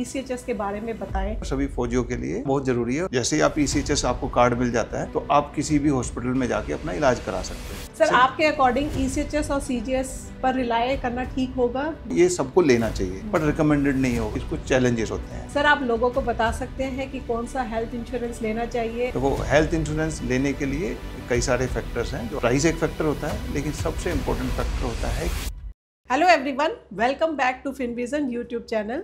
ECHS e के बारे में बताएं सभी फौजियों के लिए बहुत जरूरी है जैसे ही आप ईसीएचएस e आपको कार्ड मिल जाता है तो आप किसी भी हॉस्पिटल में जाके अपना इलाज करा सकते हैं सर, आपके अकॉर्डिंग ईसीएचएस e और सीजीएस पर रिलाय करना ठीक होगा ये सबको लेना चाहिए पर रिकमेंडेड नहीं होगा इसको चैलेंजेस होते हैं सर आप लोगों को बता सकते हैं कि कौन सा हेल्थ इंश्योरेंस लेना चाहिए वो हेल्थ इंश्योरेंस लेने के लिए कई सारे फैक्टर्स हैं जो प्राइस एक फैक्टर होता है लेकिन सबसे इम्पोर्टेंट फैक्टर होता है hello everyone welcome back to Finvision YouTube channel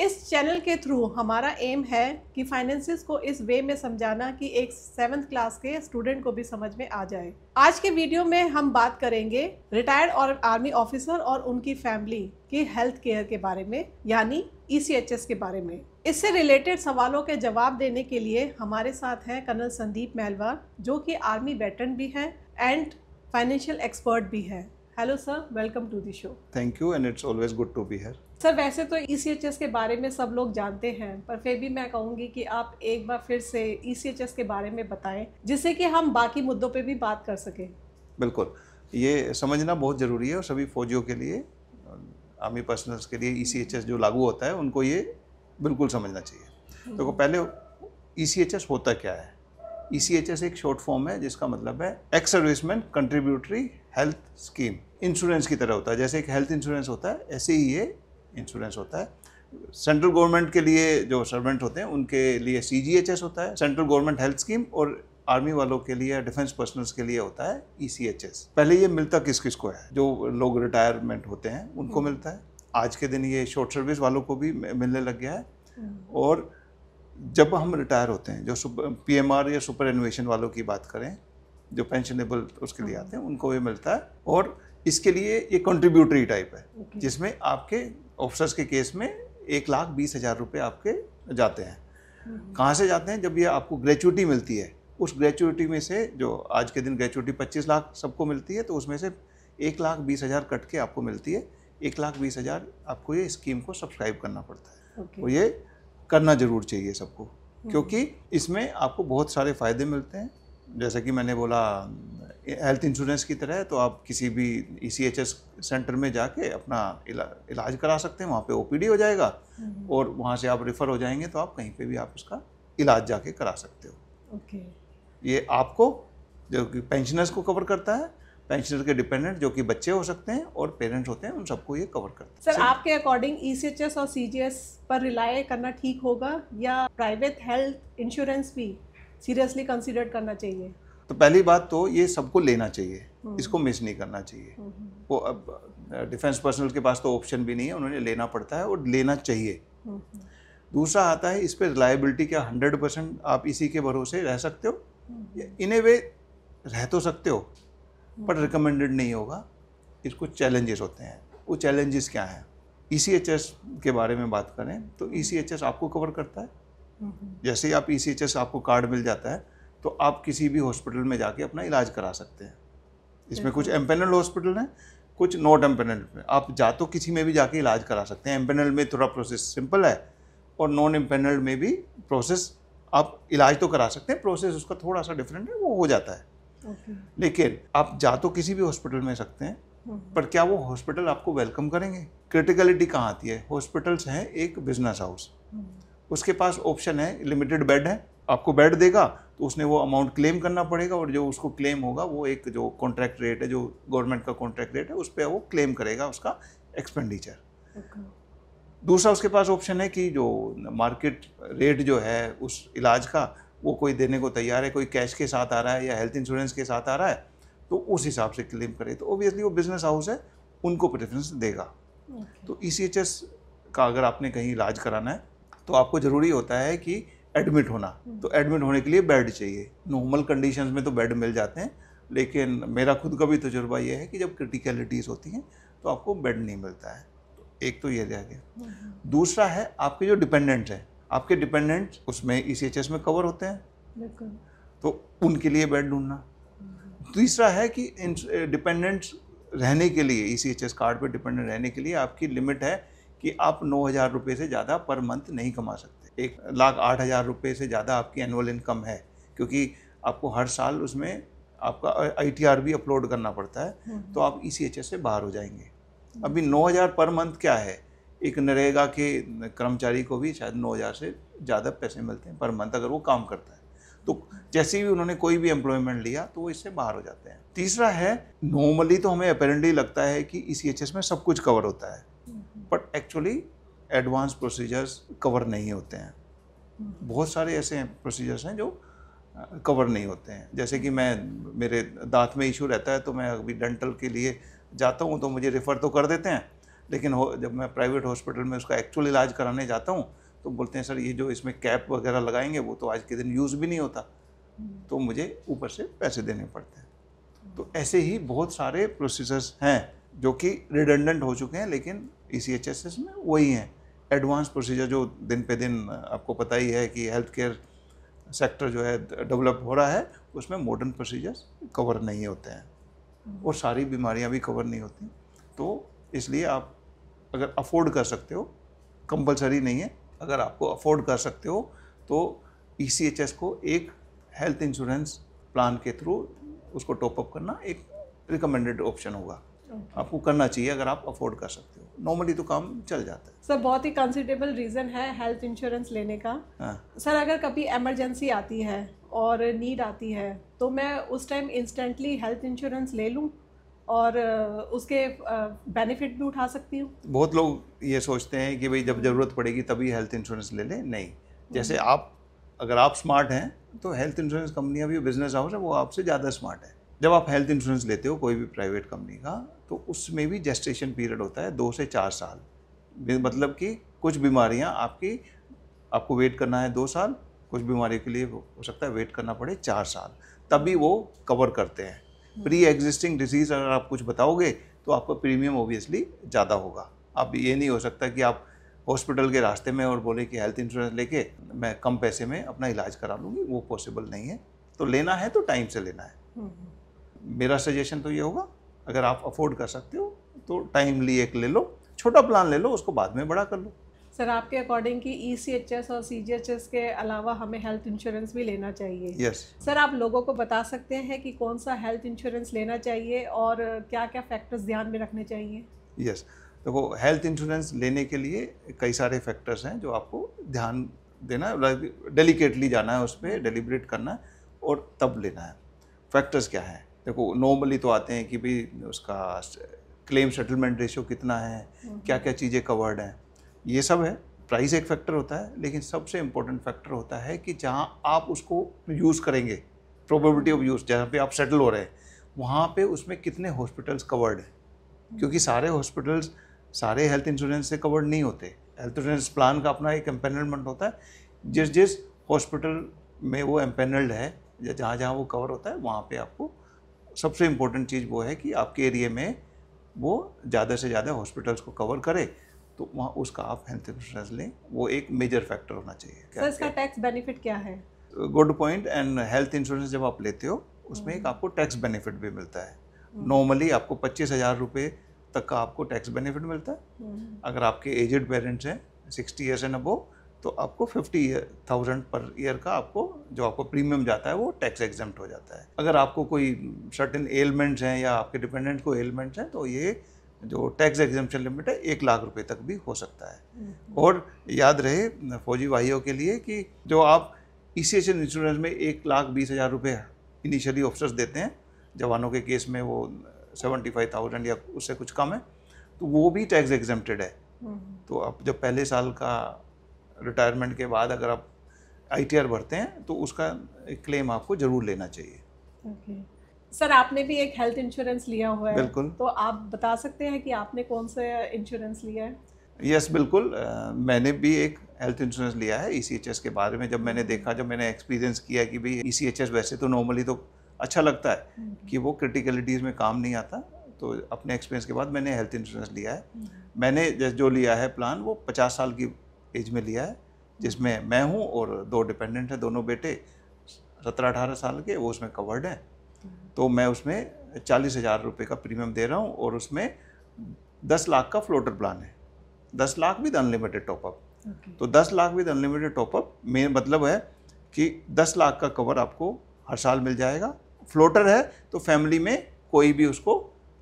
इस चैनल के थ्रू हमारा एम है कि फाइनेंसिस को इस वे में समझाना कि एक सेवन्थ क्लास के स्टूडेंट को भी समझ में आ जाए आज के वीडियो में हम बात करेंगे रिटायर्ड और आर्मी ऑफिसर और उनकी फैमिली की हेल्थ केयर के बारे में यानी ई e के बारे में इससे रिलेटेड सवालों के जवाब देने के लिए हमारे साथ हैं कर्नल संदीप मेलवा जो कि आर्मी वेटरन भी हैं एंड फाइनेंशियल एक्सपर्ट भी हैं hello sir welcome to the show thank you and it's always good to be here sir वैसे तो ई e के बारे में सब लोग जानते हैं पर फिर भी मैं कहूँगी कि आप एक बार फिर से ई e के बारे में बताएं जिससे कि हम बाकी मुद्दों पे भी बात कर सकें बिल्कुल ये समझना बहुत ज़रूरी है और सभी फौजियों के लिए आर्मी पर्सनल्स के लिए ई e जो लागू होता है उनको ये बिल्कुल समझना चाहिए तो पहले ई होता क्या है ई एक शॉर्ट फॉर्म है जिसका मतलब है ex serviceman contributory health scheme insurance की तरह होता है जैसे एक हेल्थ इंश्योरेंस होता है ऐसे ही ये इंश्योरेंस होता है सेंट्रल गवर्नमेंट के लिए जो सर्वेंट होते हैं उनके लिए सी होता है सेंट्रल गवर्नमेंट हेल्थ स्कीम और आर्मी वालों के लिए डिफेंस पर्सनल्स के लिए होता है ई e पहले ये मिलता किस किस को है जो लोग रिटायरमेंट होते हैं उनको हम्म। मिलता है आज के दिन ये शॉर्ट सर्विस वालों को भी मिलने लग गया है हम्म। और जब हम रिटायर होते हैं जो पी एम या सुपर इनोवेशन वालों की बात करें जो पेंशनेबल उसके लिए हम्म। आते हैं उनको भी मिलता है और इसके लिए ये कंट्रीब्यूटरी टाइप है जिसमें आपके ऑफिसर्स के केस में एक लाख बीस हज़ार रुपये आपके जाते हैं कहाँ से जाते हैं जब ये आपको ग्रेचुटी मिलती है उस ग्रेचुटी में से जो आज के दिन ग्रेचुटी पच्चीस लाख सबको मिलती है तो उसमें से एक लाख बीस हज़ार कट के आपको मिलती है एक लाख बीस हज़ार आपको ये स्कीम को सब्सक्राइब करना पड़ता है okay. और तो ये करना ज़रूर चाहिए सबको हम्म। क्योंकि इसमें आपको बहुत सारे फ़ायदे मिलते हैं जैसे कि मैंने बोला हेल्थ इंश्योरेंस की तरह तो आप किसी भी ई e सेंटर में जाके अपना इला, इलाज करा सकते हैं वहाँ पे ओ हो जाएगा हम्म। और वहाँ से आप रेफ़र हो जाएंगे तो आप कहीं पे भी आप उसका इलाज जाके करा सकते हो ओके ये आपको जो कि पेंशनर्स को कवर करता है पेंशनर के डिपेंडेंट जो कि बच्चे हो सकते हैं और पेरेंट्स होते हैं उन सबको ये कवर करता है सर आपके अकॉर्डिंग ई e और सी पर रिलाय करना ठीक होगा या प्राइवेट हेल्थ इंश्योरेंस भी सीरियसली कंसिडर करना चाहिए तो पहली बात तो ये सबको लेना चाहिए हम्म। इसको मिस नहीं करना चाहिए हम्म, हम्म। वो अब डिफेंस पर्सनल के पास तो ऑप्शन भी नहीं है उन्होंने लेना पड़ता है और लेना चाहिए दूसरा आता है इस पर रिलायबिलिटी क्या हंड्रेड परसेंट आप इसी के भरोसे रह सकते हो इन ए वे रह तो सकते हो बट रिकमेंडेड नहीं होगा इसको चैलेंजेस होते हैं वो चैलेंजेस क्या हैं ई e के बारे में बात करें तो ई e आपको कवर करता है हम्म। जैसे ही आप ई e आपको कार्ड मिल जाता है तो आप किसी भी हॉस्पिटल में जाके अपना इलाज करा सकते हैं इसमें कुछ एम्पेनल हॉस्पिटल हैं कुछ नॉट एम्पेनल में आप जा तो किसी में भी जाके इलाज करा सकते हैं एम्पेनल में थोड़ा प्रोसेस सिंपल है और नॉन एम्पेनल में भी प्रोसेस आप इलाज तो करा सकते हैं प्रोसेस उसका थोड़ा सा डिफरेंट है वो हो जाता है लेकिन आप जा तो किसी भी हॉस्पिटल में सकते हैं हम्म। पर क्या वो हॉस्पिटल आपको वेलकम करेंगे क्रिटिकलिटी कहाँ आती है हॉस्पिटल्स हैं एक बिजनेस हाउस हम्म। उसके पास ऑप्शन है लिमिटेड बेड है आपको बेड देगा तो उसने वो अमाउंट क्लेम करना पड़ेगा और जो उसको क्लेम होगा वो एक जो कॉन्ट्रैक्ट रेट है जो गवर्नमेंट का कॉन्ट्रैक्ट रेट है उस पर वो क्लेम करेगा उसका एक्सपेंडिचर दूसरा उसके पास ऑप्शन है कि जो मार्केट रेट जो है उस इलाज का वो कोई देने को तैयार है कोई कैश के साथ आ रहा है या हेल्थ इंश्योरेंस के साथ आ रहा है तो उस हिसाब से क्लेम करे तो ओबियसली वो बिजनेस हाउस है उनको प्रेफरेंस देगा okay. तो ई e का अगर आपने कहीं इलाज कराना है तो आपको ज़रूरी होता है कि एडमिट होना हम्म। तो एडमिट होने के लिए बेड चाहिए नॉर्मल कंडीशन में तो बेड मिल जाते हैं लेकिन मेरा खुद का भी तजुर्बा यह है कि जब क्रिटिकलिटीज़ होती हैं तो आपको बेड नहीं मिलता है एक तो ये रह गया हम्म, हम्म। दूसरा है आपके जो डिपेंडेंट्स हैं आपके डिपेंडेंट्स उसमें ई e में कवर होते हैं तो उनके लिए बेड ढूंढना तीसरा है कि डिपेंडेंट्स रहने के लिए ई कार्ड पर डिपेंडेंट रहने के लिए आपकी लिमिट है कि आप नौ हज़ार रुपये से ज़्यादा पर मंथ नहीं कमा सकते एक लाख आठ हज़ार रुपये से ज़्यादा आपकी एनुअल इनकम है क्योंकि आपको हर साल उसमें आपका आई भी अपलोड करना पड़ता है हम्म, हम्म। तो आप ई से बाहर हो जाएंगे हम्म। अभी नौ हज़ार पर मंथ क्या है एक नरेगा के कर्मचारी को भी शायद नौ हज़ार से ज़्यादा पैसे मिलते हैं पर मंथ अगर वो काम करता है तो जैसे भी उन्होंने कोई भी एम्प्लॉयमेंट लिया तो वो इससे बाहर हो जाते हैं तीसरा है नॉर्मली तो हमें अपेरेंटली लगता है कि ई में सब कुछ कवर होता है but actually advance procedures cover नहीं होते हैं बहुत सारे ऐसे प्रोसीजर्स हैं जो कवर नहीं होते हैं जैसे कि मैं मेरे दांत में इशू रहता है तो मैं अभी डेंटल के लिए जाता हूँ तो मुझे रेफ़र तो कर देते हैं लेकिन हो जब मैं प्राइवेट हॉस्पिटल में उसका एक्चुअल इलाज कराने जाता हूँ तो बोलते हैं सर ये जो इसमें कैप वगैरह लगाएंगे वो तो आज के दिन यूज़ भी नहीं होता हम्म। तो मुझे ऊपर से पैसे देने पड़ते हैं तो ऐसे ही बहुत सारे प्रोसीजर्स हैं जो कि रिडेंडेंट हो चुके हैं लेकिन P C H S S में वही हैं एडवांस प्रोसीजर जो दिन पे दिन आपको पता ही है कि हेल्थ केयर सेक्टर जो है डेवलप हो रहा है उसमें मॉडर्न प्रोसीजर्स कवर नहीं होते हैं हम्म। और सारी बीमारियां भी कवर नहीं होती तो इसलिए आप अगर अफोर्ड कर सकते हो कंपलसरी नहीं है अगर आपको अफोर्ड कर सकते हो तो ई e को एक हेल्थ इंश्योरेंस प्लान के थ्रू उसको टॉपअप करना एक रिकमेंडेड ऑप्शन होगा okay. आपको करना चाहिए अगर आप अफोर्ड कर सकते हो नॉर्मली तो काम चल जाता है सर बहुत ही कंसिडरेबल रीज़न है हेल्थ इंश्योरेंस लेने का हाँ. सर अगर कभी एमरजेंसी आती है और नीड आती है तो मैं उस टाइम इंस्टेंटली हेल्थ इंश्योरेंस ले लूँ और उसके बेनिफिट भी उठा सकती हूँ बहुत लोग ये सोचते हैं कि भाई जब ज़रूरत पड़ेगी तभी हेल्थ इंश्योरेंस ले लें नहीं जैसे हम्म। आप अगर आप स्मार्ट हैं तो हेल्थ इंश्योरेंस कंपनियां भी बिजनेस हाउस है वो आपसे ज़्यादा स्मार्ट है जब आप हेल्थ इंश्योरेंस लेते हो कोई भी प्राइवेट कंपनी का तो उसमें भी जेस्टेशन पीरियड होता है दो से चार साल मतलब कि कुछ बीमारियां आपकी आपको वेट करना है दो साल कुछ बीमारियों के लिए हो सकता है वेट करना पड़े चार साल तभी वो कवर करते हैं प्री एग्जिस्टिंग डिजीज़ अगर आप कुछ बताओगे तो आपका प्रीमियम ओबियसली ज़्यादा होगा अब ये नहीं हो सकता कि आप हॉस्पिटल के रास्ते में और बोले कि हेल्थ इंश्योरेंस लेके मैं कम पैसे में अपना इलाज करा लूँगी वो पॉसिबल नहीं है तो लेना है तो टाइम से लेना है हम्म, हम्म। मेरा सजेशन तो ये होगा अगर आप अफोर्ड कर सकते हो तो टाइमली एक ले लो छोटा प्लान ले लो उसको बाद में बड़ा कर लो सर आपके अकॉर्डिंग कि ई सी एच एस और सी जी एच एस के अलावा हमें हेल्थ इंश्योरेंस भी लेना चाहिए यस yes. सर आप लोगों को बता सकते हैं कि कौन सा हेल्थ इंश्योरेंस लेना चाहिए और क्या क्या फैक्टर्स ध्यान में रखने चाहिए यस yes. देखो तो हेल्थ इंश्योरेंस लेने के लिए कई सारे फैक्टर्स हैं जो आपको ध्यान देना है डेलीकेटली जाना है उस पर डेलीबरेट करना है और तब लेना है फैक्टर्स क्या हैं देखो नॉर्मली तो आते हैं कि भाई उसका क्लेम सेटलमेंट रेशियो कितना है हम्म। क्या क्या चीज़ें कवर्ड हैं ये सब है प्राइस एक फैक्टर होता है लेकिन सबसे इम्पोर्टेंट फैक्टर होता है कि जहाँ आप उसको यूज़ करेंगे प्रोबेबिलिटी ऑफ यूज़ जहाँ पे आप सेटल हो रहे हैं वहाँ पे उसमें कितने हॉस्पिटल्स कवर्ड हैं क्योंकि हम्म। सारे हॉस्पिटल्स सारे हेल्थ इंश्योरेंस से कवर्ड नहीं होते हेल्थ इंश्योरेंस प्लान का अपना एक एम्पेनलमेंट होता है जिस जिस हॉस्पिटल में वो एम्पेनल्ड है जहाँ जहाँ वो कवर होता है वहाँ पर आपको सबसे इम्पोर्टेंट चीज़ वो है कि आपके एरिए में वो ज़्यादा से ज़्यादा हॉस्पिटल्स को कवर करे तो वहाँ उसका आप हेल्थ इंश्योरेंस लें वो एक मेजर फैक्टर होना चाहिए सर इसका टैक्स बेनिफिट क्या है good point and health insurance जब आप लेते हो उसमें एक हम्म। आपको टैक्स बेनिफिट भी मिलता है नॉर्मली हम्म। आपको पच्चीस हज़ार रुपये तक का आपको टैक्स बेनिफिट मिलता है हम्म। अगर आपके एजेड पेरेंट्स हैं सिक्सटी ईयर्स एंड अबो तो आपको फिफ्टी थाउजेंड पर ईयर का आपको जो आपको प्रीमियम जाता है वो टैक्स एग्जेंट हो जाता है अगर आपको कोई सर्टेन एलिमेंट्स हैं या आपके डिपेंडेंट को एलिमेंट्स हैं तो ये जो टैक्स एग्जामेशन लिमिट है एक लाख रुपए तक भी हो सकता है हम्म। और याद रहे फौजी भाइयों के लिए कि जो आप ई सी एच इंश्योरेंस में एक लाख बीस हज़ार रुपये इनिशियली ऑफिसर्स देते हैं जवानों के केस में वो सेवेंटी फाइव थाउजेंड या उससे कुछ कम है तो वो भी टैक्स एग्जामेटेड है हम्म। तो आप जब पहले साल का रिटायरमेंट के बाद अगर आप आईटीआर भरते हैं तो उसका क्लेम आपको ज़रूर लेना चाहिए सर आपने भी एक हेल्थ इंश्योरेंस लिया हुआ है बिल्कुल तो आप बता सकते हैं कि आपने कौन सा इंश्योरेंस लिया है यस yes, बिल्कुल uh, मैंने भी एक हेल्थ इंश्योरेंस लिया है ई e के बारे में जब मैंने देखा जब मैंने एक्सपीरियंस किया कि भाई ई e वैसे तो नॉर्मली तो अच्छा लगता है कि वो क्रिटिकलिटीज़ में काम नहीं आता तो अपने एक्सपीरियंस के बाद मैंने हेल्थ इंश्योरेंस लिया है मैंने जो लिया है प्लान वो पचास साल की एज में लिया है जिसमें मैं हूँ और दो डिपेंडेंट हैं दोनों बेटे सत्रह अठारह साल के वो उसमें कवर्ड हैं तो मैं उसमें चालीस हज़ार रुपये का प्रीमियम दे रहा हूँ और उसमें दस लाख का फ्लोटर प्लान है दस लाख विद अनलिमिटेड टॉपअप तो दस लाख विद अनलिमिटेड टॉपअप मेन मतलब है कि दस लाख का कवर आपको हर साल मिल जाएगा फ्लोटर है तो फैमिली में कोई भी उसको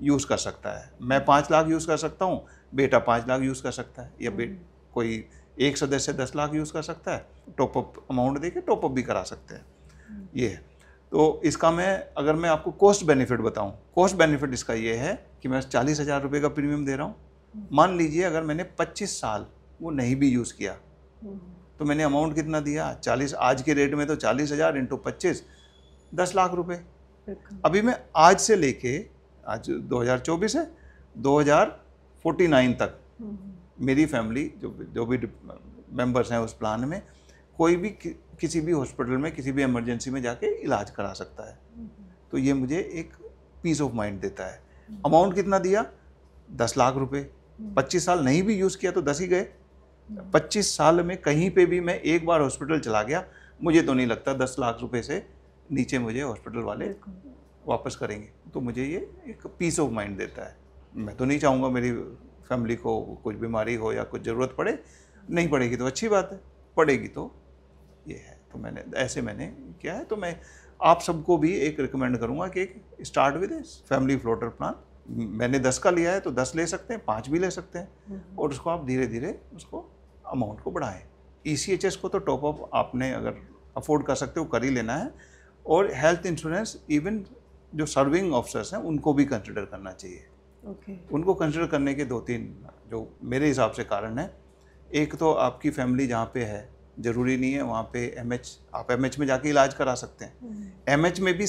यूज़ कर सकता है मैं पाँच लाख यूज़ कर सकता हूँ बेटा पाँच लाख यूज़ कर सकता है या बेट हम्म। कोई एक सदस्य दस लाख यूज़ कर सकता है टॉपअप अमाउंट दे के टॉपअप भी करा सकते हैं ये है तो इसका मैं अगर मैं आपको कॉस्ट बेनिफिट बताऊं कॉस्ट बेनिफिट इसका ये है कि मैं चालीस हज़ार रुपये का प्रीमियम दे रहा हूँ मान लीजिए अगर मैंने पच्चीस साल वो नहीं भी यूज़ किया तो मैंने अमाउंट कितना दिया चालीस आज के रेट में तो चालीस हज़ार इंटू पच्चीस दस लाख रुपये अभी मैं आज से लेके आज 2024 है 2049 तक मेरी फैमिली जो जो भी मेंबर्स हैं उस प्लान में कोई भी कि, किसी भी हॉस्पिटल में किसी भी इमरजेंसी में जाके इलाज करा सकता है तो ये मुझे एक पीस ऑफ माइंड देता है अमाउंट कितना दिया दस लाख रुपए पच्चीस साल नहीं भी यूज़ किया तो दस ही गए पच्चीस साल में कहीं पे भी मैं एक बार हॉस्पिटल चला गया मुझे तो नहीं लगता दस लाख रुपए से नीचे मुझे हॉस्पिटल वाले वापस करेंगे तो मुझे ये एक पीस ऑफ माइंड देता है मैं तो नहीं चाहूँगा मेरी फैमिली को कुछ बीमारी हो या कुछ ज़रूरत पड़े नहीं पड़ेगी तो अच्छी बात है पड़ेगी तो ये है तो मैंने ऐसे मैंने किया है तो मैं आप सबको भी एक रिकमेंड करूँगा कि एक start with family floater plan मैंने दस का लिया है तो दस ले सकते हैं पाँच भी ले सकते हैं हम्म। और उसको आप धीरे धीरे उसको अमाउंट को बढ़ाएं ई e को तो टॉपअप आपने अगर अफोर्ड कर सकते हो कर ही लेना है और हेल्थ इंश्योरेंस इवन जो सर्विंग ऑफिसर्स हैं उनको भी कंसिडर करना चाहिए okay. उनको कंसिडर करने के दो तीन जो मेरे हिसाब से कारण है एक तो आपकी फैमिली जहाँ पे है ज़रूरी नहीं है वहाँ पे एम आप एम में जाके इलाज करा सकते हैं एम हम्म। में भी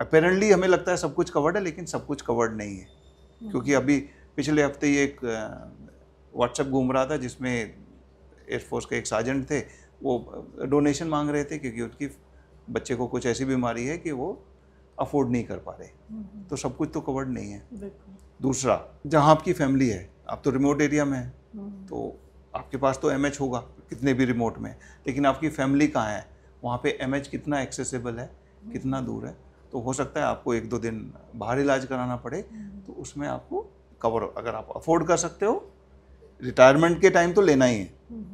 अपेरेंटली हमें लगता है सब कुछ कवर्ड है लेकिन सब कुछ कवर्ड नहीं है नहीं। हम्म। क्योंकि अभी पिछले हफ्ते ही एक व्हाट्सएप घूम रहा था जिसमें एयरफोर्स के एक सर्जेंट थे वो डोनेशन मांग रहे थे क्योंकि उनकी बच्चे को कुछ ऐसी बीमारी है कि वो अफोर्ड नहीं कर पा रहे हम्म, तो सब कुछ तो कवर्ड नहीं है दूसरा जहाँ आपकी फैमिली है आप तो रिमोट एरिया में है हम्म। तो आपके पास तो एम होगा कितने भी रिमोट में लेकिन आपकी फैमिली कहाँ है वहाँ पे एम कितना एक्सेसिबल है हम्म। कितना दूर है तो हो सकता है आपको एक दो दिन बाहर इलाज कराना पड़े हम्म। तो उसमें आपको कवर अगर आप अफोर्ड कर सकते हो रिटायरमेंट के टाइम तो लेना ही है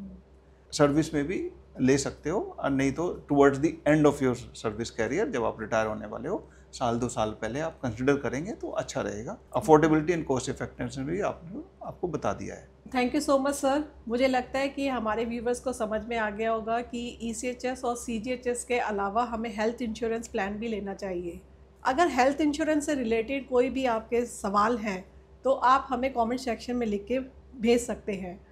सर्विस में भी ले सकते हो और नहीं तो towards the end of your service career जब आप रिटायर होने वाले हो साल दो साल पहले आप कंसिडर करेंगे तो अच्छा रहेगा अफोर्डेबिलिटी एंड कॉस्ट इफेक्टिवनेस भी आपने आपको बता दिया है thank you so much sir मुझे लगता है कि हमारे व्यूवर्स को समझ में आ गया होगा कि ई e और सी के अलावा हमें हेल्थ इंश्योरेंस प्लान भी लेना चाहिए अगर हेल्थ इंश्योरेंस से रिलेटेड कोई भी आपके सवाल हैं तो आप हमें कमेंट सेक्शन में लिख के भेज सकते हैं